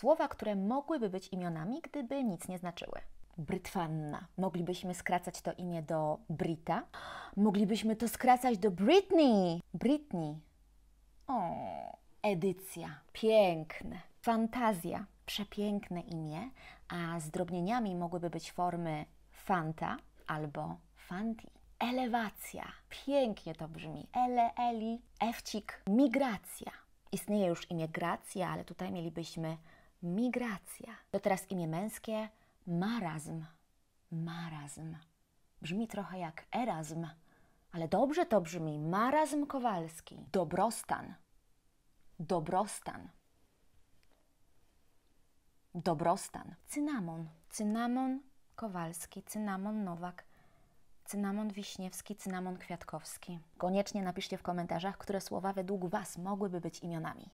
Słowa, które mogłyby być imionami, gdyby nic nie znaczyły. Brytwanna. Moglibyśmy skracać to imię do Brita. Moglibyśmy to skracać do Britney. Britney. O, edycja. Piękne. Fantazja. Przepiękne imię, a zdrobnieniami mogłyby być formy fanta albo fanti. Elewacja. Pięknie to brzmi. Ele, eli, Ewcik. Migracja. Istnieje już imię gracja, ale tutaj mielibyśmy migracja. To teraz imię męskie marazm. Marazm. Brzmi trochę jak erazm, ale dobrze to brzmi. Marazm Kowalski. Dobrostan. Dobrostan. Dobrostan. Cynamon. Cynamon Kowalski. Cynamon Nowak cynamon wiśniewski, cynamon kwiatkowski. Koniecznie napiszcie w komentarzach, które słowa według Was mogłyby być imionami.